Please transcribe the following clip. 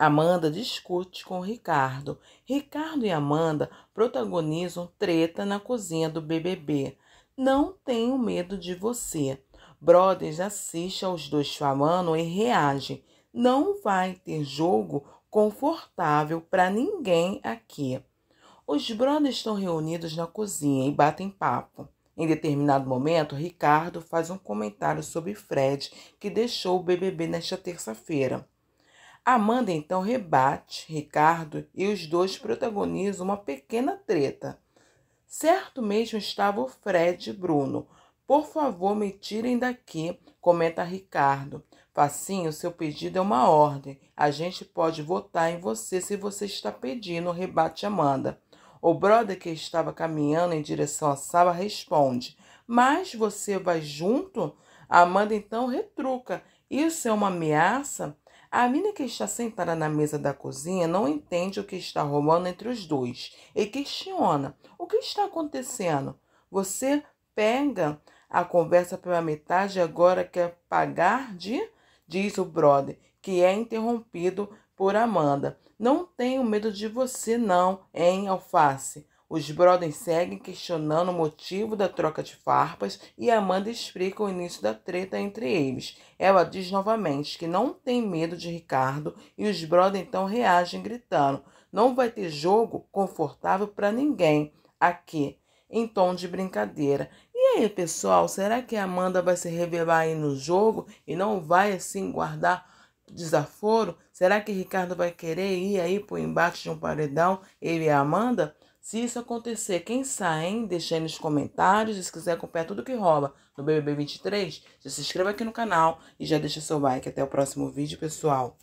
Amanda discute com Ricardo. Ricardo e Amanda protagonizam treta na cozinha do BBB. Não tenho medo de você. Brothers assiste aos dois chamando e reage. Não vai ter jogo confortável para ninguém aqui. Os brothers estão reunidos na cozinha e batem papo. Em determinado momento, Ricardo faz um comentário sobre Fred, que deixou o BBB nesta terça-feira. Amanda então rebate Ricardo e os dois protagonizam uma pequena treta. Certo mesmo estava o Fred e Bruno. Por favor, me tirem daqui, comenta Ricardo. Facinho, seu pedido é uma ordem. A gente pode votar em você se você está pedindo, rebate Amanda. O brother que estava caminhando em direção à sala responde: Mas você vai junto? Amanda então retruca: Isso é uma ameaça? A menina que está sentada na mesa da cozinha não entende o que está rolando entre os dois e questiona: o que está acontecendo? Você pega a conversa pela metade e agora quer pagar de? Diz o brother, que é interrompido por Amanda. Não tenho medo de você, não, hein, alface? Os brothers seguem questionando o motivo da troca de farpas e Amanda explica o início da treta entre eles. Ela diz novamente que não tem medo de Ricardo e os brothers então reagem gritando: Não vai ter jogo confortável para ninguém aqui, em tom de brincadeira. E aí, pessoal, será que a Amanda vai se revelar aí no jogo e não vai assim guardar? Desaforo? Será que Ricardo vai querer ir aí pro embate de um paredão, ele e a Amanda? Se isso acontecer, quem sai, hein? Deixe aí nos comentários. Se quiser acompanhar tudo que rola no BBB 23, já se inscreva aqui no canal e já deixa seu like. Até o próximo vídeo, pessoal.